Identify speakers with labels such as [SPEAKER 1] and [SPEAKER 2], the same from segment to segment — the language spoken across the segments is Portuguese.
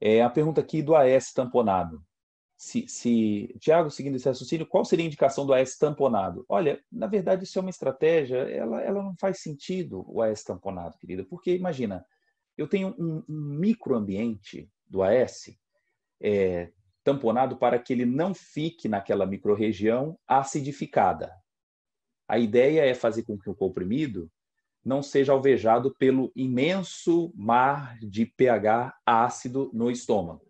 [SPEAKER 1] É a pergunta aqui do AS tamponado. Se, se Tiago, seguindo esse raciocínio, qual seria a indicação do AS tamponado? Olha, na verdade, isso é uma estratégia, ela, ela não faz sentido, o AS tamponado, querida, porque imagina, eu tenho um, um microambiente do AS é, tamponado para que ele não fique naquela microrregião acidificada. A ideia é fazer com que o comprimido não seja alvejado pelo imenso mar de pH ácido no estômago.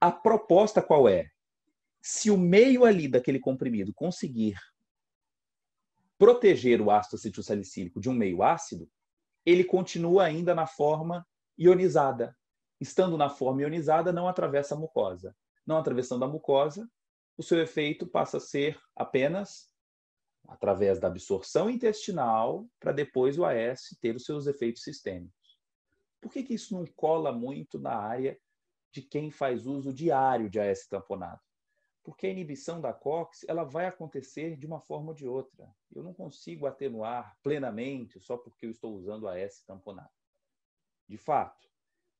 [SPEAKER 1] A proposta qual é? Se o meio ali daquele comprimido conseguir proteger o ácido acetilsalicílico de um meio ácido, ele continua ainda na forma ionizada. Estando na forma ionizada, não atravessa a mucosa. Não atravessando a mucosa, o seu efeito passa a ser apenas através da absorção intestinal, para depois o AS ter os seus efeitos sistêmicos. Por que, que isso não cola muito na área de quem faz uso diário de AS tamponado? Porque a inibição da COX ela vai acontecer de uma forma ou de outra. Eu não consigo atenuar plenamente só porque eu estou usando AS tamponado. De fato,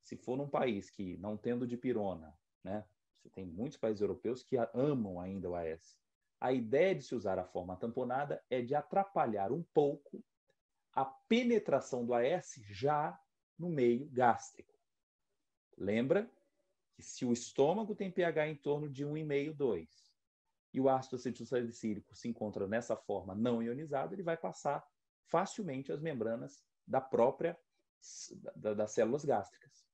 [SPEAKER 1] se for num país que, não tendo dipirona, né, você tem muitos países europeus que amam ainda o AS, a ideia de se usar a forma tamponada é de atrapalhar um pouco a penetração do AS já no meio gástrico. Lembra que se o estômago tem pH em torno de 1,5, 2, e o ácido acetilsalicílico se encontra nessa forma não ionizada, ele vai passar facilmente as membranas da própria da, das células gástricas.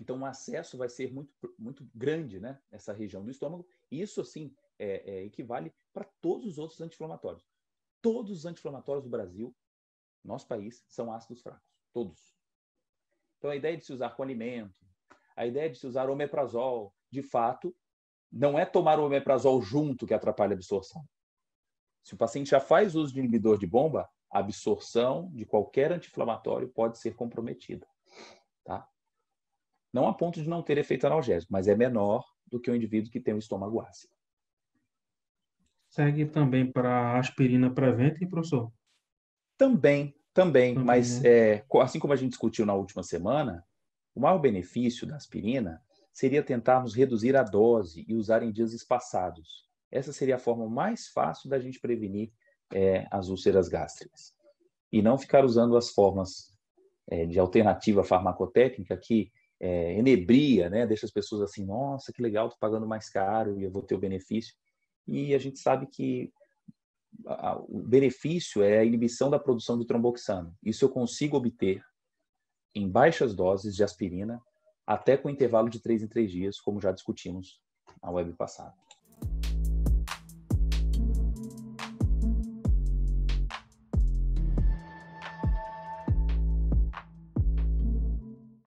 [SPEAKER 1] Então, o acesso vai ser muito, muito grande, né? Essa região do estômago. e Isso, assim, é, é, equivale para todos os outros anti-inflamatórios. Todos os anti-inflamatórios do Brasil, nosso país, são ácidos fracos. Todos. Então, a ideia de se usar com alimento, a ideia de se usar omeprazol, de fato, não é tomar o omeprazol junto que atrapalha a absorção. Se o paciente já faz uso de inibidor de bomba, a absorção de qualquer anti-inflamatório pode ser comprometida. Tá? Não a ponto de não ter efeito analgésico, mas é menor do que o indivíduo que tem o estômago ácido. Segue também para aspirina hein, professor? Também, também. também mas né? é, assim como a gente discutiu na última semana, o maior benefício da aspirina seria tentarmos reduzir a dose e usar em dias espaçados. Essa seria a forma mais fácil da gente prevenir é, as úlceras gástricas. E não ficar usando as formas é, de alternativa farmacotécnica que é, enebria, né? deixa as pessoas assim, nossa, que legal, estou pagando mais caro e eu vou ter o benefício e a gente sabe que o benefício é a inibição da produção de tromboxano. Isso eu consigo obter em baixas doses de aspirina, até com intervalo de 3 em 3 dias, como já discutimos na web passada.